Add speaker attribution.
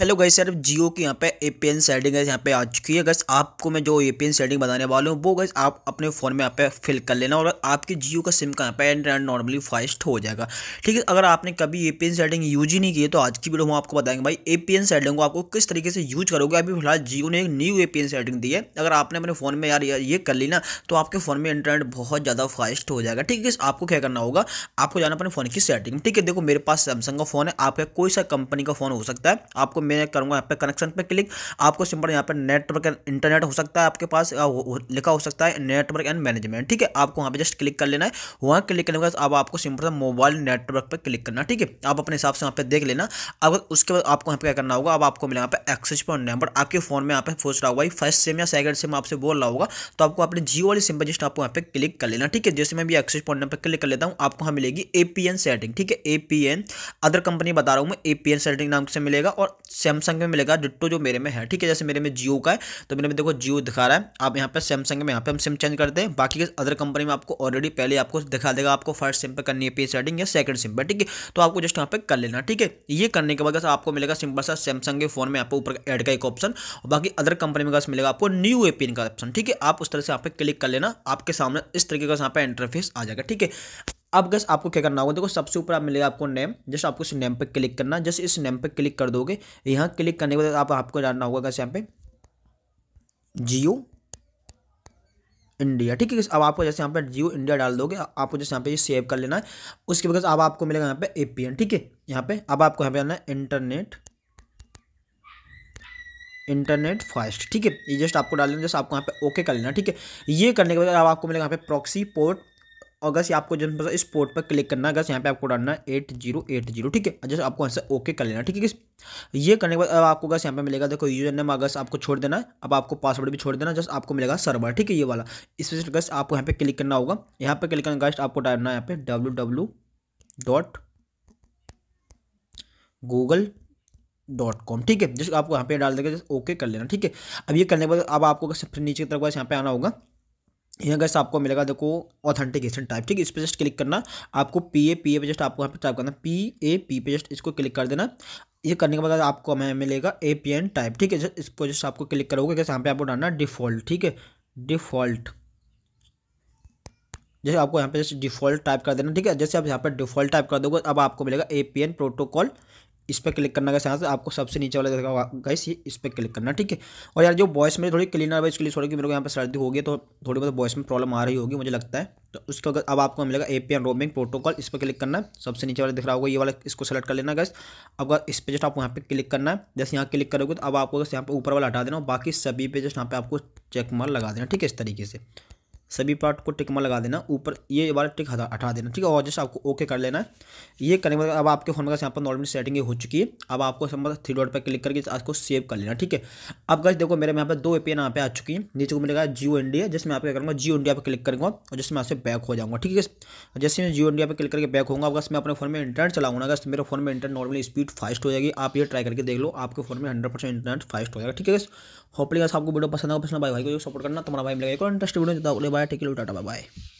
Speaker 1: Hello guys sir जियो की यहाँ पे एन सेटिंग है यहाँ पे आ चुकी है गैस आपको मैं जो एन सेटिंग बताने वाला हूँ वो गैस आप अपने फ़ोन में यहाँ पे फिल कर लेना और आपके जियो का सिम का यहाँ पे एंड नॉर्मली फास्ट हो जाएगा ठीक है अगर आपने कभी एन सेटिंग यूज ही नहीं की है तो आज की वीडियो हम आपको बताएंगे भाई एन सेटिंग को आपको किस तरीके से यूज करोगे अभी फिलहाल जियो ने एक न्यू एन सेटिंग दी है अगर आपने अपने फ़ोन में यार ये कर ली ना तो आपके फ़ोन में इंटरनेट बहुत ज़्यादा फास्ट हो जाएगा ठीक है आपको क्या करना होगा आपको जाना अपने फ़ोन की सेटिंग ठीक है देखो मेरे पास सैमसंग का फ़ोन है आपका कोई सा कंपनी का फ़ोन हो सकता है आपको मैं करूँगा यहाँ पे कनेक्शन पे क्लिक आपको सिंपल यहाँ पे नेटवर्क एंड इंटरनेट हो सकता है आपके पास लिखा हो सकता है नेटवर्क एंड मैनेजमेंट ठीक है आपको वहाँ पे जस्ट क्लिक कर लेना है वहाँ क्लिक करने के बाद अब आपको सिंपल सा मोबाइल नेटवर्क पर क्लिक करना ठीक है आप अपने हिसाब से यहाँ पर देख लेना अब उसके बाद आपको यहाँ पे क्या करना होगा अब आपको मिलेगा यहाँ पर एक्सेस पर नंबर आपके फोन में यहाँ पे पूछ रहा होगा फर्स्ट सेम या सेकंड सेम आपसे बोल रहा होगा तो आपको अपने जियो वाली सिम पर जस्ट आपको यहाँ पे क्लिक कर लेना ठीक है जैसे मैं भी एक्सेस पॉइंट नंबर क्लिक कर लेता हूँ आपको यहाँ मिलेगी ए सेटिंग ठीक है ए अदर कंपनी बता रहा हूँ मैं ए सेटिंग नाम से मिलेगा और सैमसंग में मिलेगा डिट्टो जो मेरे में है ठीक है जैसे मेरे में जियो का है तो मेरे में देखो जियो दिखा रहा है आप यहाँ पर सैमसंग में यहाँ पर हम सिम चेंज करते हैं बाकी अदर कंपनी में आपको ऑलरेडी पहले आपको दिखा देगा आपको फर्स्ट सिम पर करनी है पे सेटिंग या सेकंड सिम पर ठीक है तो आपको जस्ट यहाँ पर कर लेना ठीक है ये करने के बाद आपको मिलेगा सिंपल सा सैमसंग के फोन में आपको ऊपर एड का एक ऑप्शन और बाकी अदर कंपनी में मिलेगा आपको न्यू एपिन का ऑप्शन ठीक है आप उस तरह से यहाँ पर क्लिक कर लेना आपके सामने इस तरीके का यहाँ पर इंटरफेस आ जाएगा ठीक है अब गस आपको क्या करना होगा देखो सबसे ऊपर आप मिलेगा आपको नेम जस्ट आपको इस नेम पर क्लिक करना जस्ट इस नेम पर क्लिक कर दोगे यहाँ क्लिक करने के बाद आप आपको जानना होगा गस यहाँ पे जियो इंडिया ठीक है अब आपको जैसे यहाँ पर जियो इंडिया डाल दोगे आपको जैसे यहाँ पे ये सेव कर लेना है उसके बाद अब आपको मिलेगा यहाँ पे एपीएन ठीक है यहाँ पे अब आपको यहाँ पे आना है इंटरनेट इंटरनेट फास्ट ठीक है ये जस्ट आपको डाल लेना जैसे आपको यहाँ पे ओके कर लेना ठीक है ये करने के बाद अब आपको मिलेगा यहाँ पे प्रॉक्सी पोर्ट और गस आपको जन पसंद इस पोर्ट पर क्लिक करना है यहाँ पे आपको डालना है एट जीरो एट जीरो ठीक है जैसे आपको आंसर ओके कर लेना ठीक है ये करने के बाद अब आपको गस यहाँ पे मिलेगा देखो यूजर नेम अगस आपको छोड़ देना है अब आपको पासवर्ड भी छोड़ देना जस्ट आपको मिलेगा सर्वर ठीक है ये वाला इस वजह से आपको यहाँ पे क्लिक करना होगा यहाँ पे क्लिक करना गस्ट आपको डालना है यहाँ पे W W dot Google dot com ठीक है जिसको आपको यहाँ पे डाल देगा जैसे ओके कर लेना ठीक है अब ये करने के बाद अब आपको सबसे नीचे की तरफ यहाँ पे आना होगा यहाँ गैस आपको मिलेगा देखो ऑथेंटिकेशन टाइप ठीक है इस पर जस्ट क्लिक करना आपको पी ए पी ए पे जस्ट आपको यहाँ पे टाइप करना पी ए पी पे जस्ट इसको क्लिक कर देना ये करने के बाद आपको हमें मिलेगा ए पी एन टाइप ठीक है जस्ट इसको जस्ट आपको क्लिक करोगे कैसे यहाँ पे आपको डालना डिफॉल्ट ठीक है डिफॉल्ट जैसे आपको यहाँ पे जैसे डिफॉल्ट टाइप कर देना ठीक है जैसे आप यहाँ पर डिफॉल्ट टाइप कर दोगे अब आपको मिलेगा ए पी एन प्रोटोकॉल इस पर क्लिक करना का यहाँ से आपको सबसे नीचे वाला देखा गैस ये इस पर क्लिक करना ठीक है और यार जो वॉइस में थोड़ी क्लीनर वाइज के लिए मेरे को यहाँ पर सर्दी होगी तो थोड़ी बहुत वॉइस में प्रॉब्लम आ रही होगी मुझे लगता है तो अगर अब आपको मिलेगा A P N roaming protocol इस पर क्लिक करना है सबसे नीचे वाला दिख रहा होगा ये वाला इसको सेलेक्ट कर लेना गैस अब इस पर जस्ट आप यहाँ पे क्लिक करना है जैसे यहाँ क्लिक करोगे तो अब आपको यहाँ पर ऊपर वाला हटा देना बाकी सभी पे जस्ट यहाँ पे आपको चेक मार लगा देना ठीक है इस तरीके से सभी पार्ट को टिकमा लगा देना ऊपर ये वाला टिक हटा देना ठीक है और जैसे आपको ओके कर लेना है ये करने के बाद अब आपके फोन का यहाँ पर नॉर्मल सेटिंग हो चुकी है अब आपको थ्री डॉट पर क्लिक करके आपको सेव कर लेना ठीक है अब गज देखो मेरे यहाँ पर दो ए पी यहाँ पे आ चुकी है नीचे को मिलेगा जियो इंडिया जिसमें आप आपको करूँगा जियो इंडिया पर क्लिक करूँगा और जिसमें आपसे बैक हो जाऊँगा ठीक है जैसे मैं जियो इंडिया पर क्लिक करके बैक होगा अगर मैं अपने फोन में इंटरनेट चलाऊंगा अगर मेरे फोन में इंटरनेट नॉर्मल स्पीड फास्ट हो जाएगी आप ये ट्राई करके देख लो आपके फोन में हंड्रेड परसेंट इंटरनेट फास्ट हो जाएगा ठीक है होपली आपको वीडियो पसंद आगे पसंद भाई भाई को सपोर्ट करना तुम्हारा भाई मिलेगा interest video Take a look. Tata. Bye. Bye.